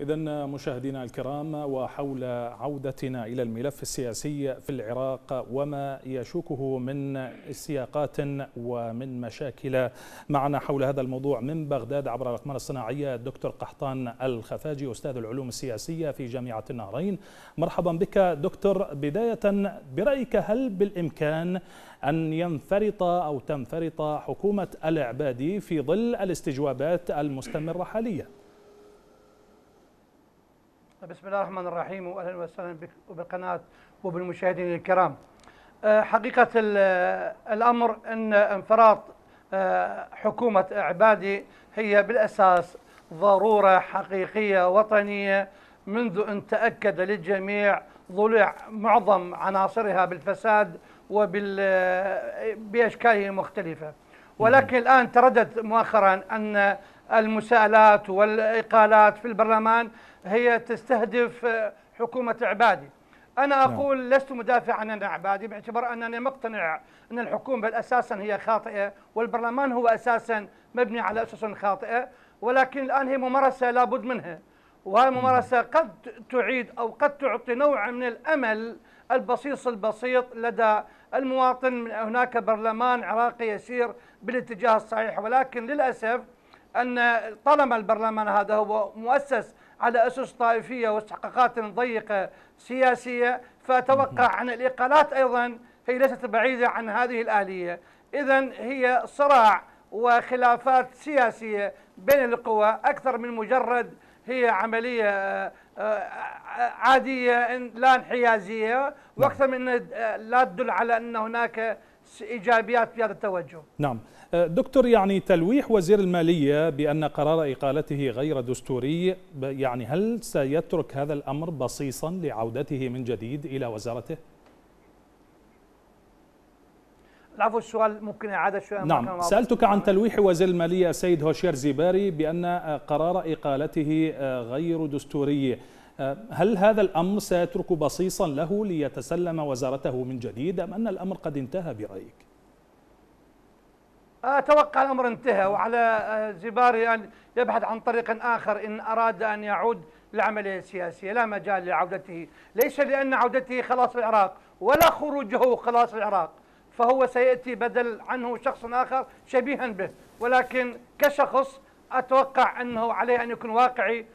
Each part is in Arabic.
إذا مشاهدينا الكرام وحول عودتنا إلى الملف السياسي في العراق وما يشوكه من سياقات ومن مشاكل معنا حول هذا الموضوع من بغداد عبر الأقمار الصناعية الدكتور قحطان الخفاجي أستاذ العلوم السياسية في جامعة النهرين مرحبا بك دكتور بداية برأيك هل بالإمكان أن ينفرط أو تنفرط حكومة العبادي في ظل الاستجوابات المستمرة حالياً بسم الله الرحمن الرحيم واهلا وسهلا بك وبالقناه وبالمشاهدين الكرام. آه، حقيقه الامر ان انفراط آه، حكومه عبادي هي بالاساس ضروره حقيقيه وطنيه منذ ان تاكد للجميع ضلع معظم عناصرها بالفساد وبال آه، باشكاله المختلفه. ولكن الان تردد مؤخرا ان المساءلات والإقالات في البرلمان هي تستهدف حكومة عبادي أنا نعم. أقول لست مدافع عن عبادي باعتبار أنني مقتنع أن الحكومة أساسا هي خاطئة والبرلمان هو أساسا مبني على أسس خاطئة ولكن الآن هي ممارسة لابد منها وهذه الممارسة نعم. قد تعيد أو قد تعطي نوع من الأمل البسيط البسيط لدى المواطن هناك برلمان عراقي يسير بالاتجاه الصحيح ولكن للأسف أن طالما البرلمان هذا هو مؤسس على أسس طائفية واستحقاقات ضيقة سياسية فأتوقع أن الإقالات أيضا هي ليست بعيدة عن هذه الآلية إذا هي صراع وخلافات سياسية بين القوى أكثر من مجرد هي عملية آه، آه، عادية لا انحيازية وأكثر نعم. من لا تدل على أن هناك إيجابيات بهذا التوجه نعم أه، دكتور يعني تلويح وزير المالية بأن قرار إقالته غير دستوري يعني هل سيترك هذا الأمر بصيصا لعودته من جديد إلى وزارته؟ العفو السؤال ممكن إعادة شوية نعم سألتك عن تلويح وزير المالية سيد هوشير زيباري بأن قرار إقالته أه، غير دستوري هل هذا الأمر سيترك بصيصا له ليتسلم وزارته من جديد أم أن الأمر قد انتهى برأيك أتوقع الأمر انتهى وعلى زباري أن يبحث عن طريق آخر إن أراد أن يعود لعمله السياسية لا مجال لعودته ليس لأن عودته خلاص العراق ولا خروجه خلاص العراق فهو سيأتي بدل عنه شخص آخر شبيها به ولكن كشخص أتوقع أنه عليه أن يكون واقعي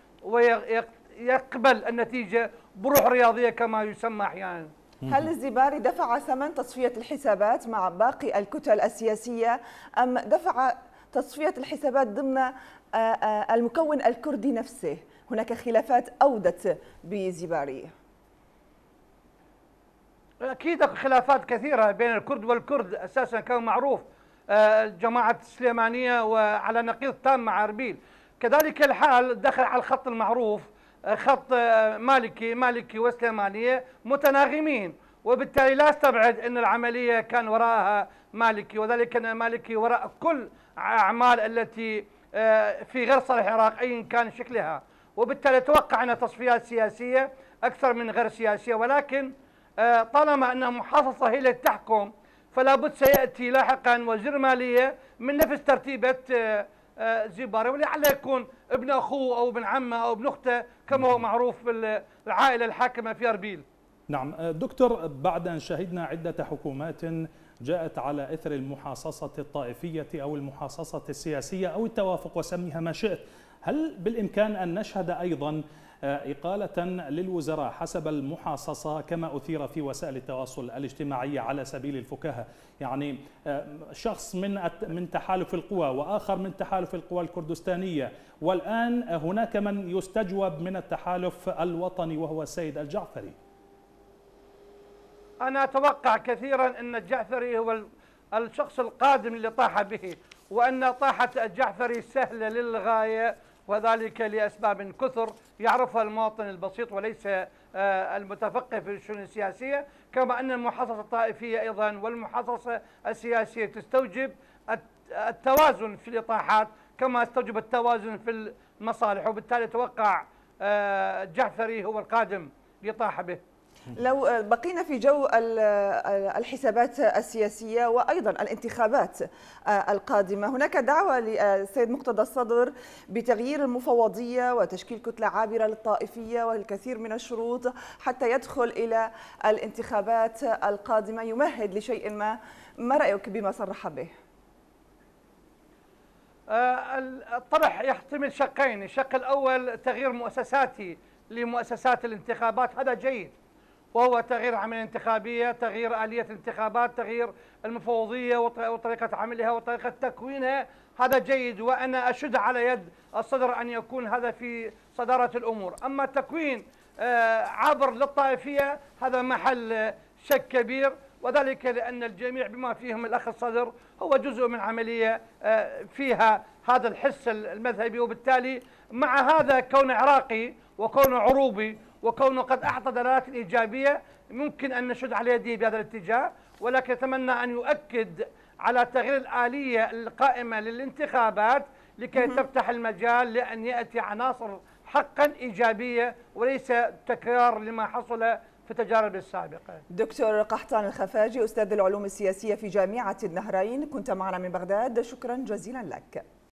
يقبل النتيجه بروح رياضيه كما يسمى احيانا هل الزباري دفع ثمن تصفيه الحسابات مع باقي الكتل السياسيه ام دفع تصفيه الحسابات ضمن آه، آه، المكون الكردي نفسه هناك خلافات اودت بزباري اكيد خلافات كثيره بين الكرد والكرد اساسا كان معروف آه، جماعه السليمانيه وعلى نقيض تام مع اربيل كذلك الحال دخل على الخط المعروف خط آه، مالكي مالكي وسليمانيه متناغمين وبالتالي لا استبعد ان العمليه كان وراءها مالكي وذلك ان مالكي وراء كل اعمال التي آه، في غير صالح العراق ايا كان شكلها وبالتالي اتوقع ان تصفيات سياسيه اكثر من غير سياسيه ولكن آه، طالما ان محافظه هي التي تحكم فلا بد سياتي لاحقا وزير ماليه من نفس ترتيبه جباره ولعله يكون ابن اخوه او ابن عمه او ابن اخته كما هو نعم. معروف في العائله الحاكمه في اربيل. نعم آه، دكتور بعد ان شهدنا عده حكومات جاءت على اثر المحاصصه الطائفيه او المحاصصه السياسيه او التوافق وسميها ما شئت، هل بالامكان ان نشهد ايضا آه، إقالة للوزراء حسب المحاصصة كما أثير في وسائل التواصل الاجتماعي على سبيل الفكاهة يعني آه، شخص من من تحالف القوى وآخر من تحالف القوى الكردستانية والآن هناك من يستجوب من التحالف الوطني وهو السيد الجعفري أنا أتوقع كثيرا أن الجعفري هو الشخص القادم اللي طاح به وأن طاحة الجعفري سهلة للغاية وذلك لأسباب كثر يعرفها المواطن البسيط وليس آه، المتفقه في الشؤون السياسية كما أن المحاصصة الطائفية أيضا والمحاصصة السياسية تستوجب التوازن في الإطاحات كما استوجب التوازن في المصالح وبالتالي توقع آه، جعفري هو القادم لطاح به لو آه، بقينا في جو آه، الحسابات السياسية وأيضا الانتخابات آه، القادمة هناك دعوة للسيد مقتدى الصدر بتغيير المفوضية وتشكيل كتلة عابرة للطائفية والكثير من الشروط حتى يدخل إلى الانتخابات القادمة يمهد لشيء ما ما رأيك بما صرح به؟ الطرح يحتمل شقين الشق الأول تغيير مؤسساتي لمؤسسات الانتخابات هذا جيد وهو تغيير عملية انتخابية تغيير آلية الانتخابات تغيير المفوضية وطريقة عملها وطريقة تكوينها هذا جيد وأنا أشد على يد الصدر أن يكون هذا في صدارة الأمور أما تكوين آه، عبر للطائفية هذا محل شك كبير وذلك لأن الجميع بما فيهم الأخ الصدر هو جزء من عملية آه، فيها هذا الحس المذهبي وبالتالي مع هذا كون عراقي وكون عروبي وكونه قد أعطى دلالات إيجابية ممكن أن نشد على يده بهذا الاتجاه ولكن أتمنى أن يؤكد على تغيير الآلية القائمة للانتخابات لكي تفتح المجال لأن يأتي عناصر حقا إيجابية وليس تكرار لما حصل في التجارب السابقة دكتور قحطان الخفاجي أستاذ العلوم السياسية في جامعة النهرين كنت معنا من بغداد شكرا جزيلا لك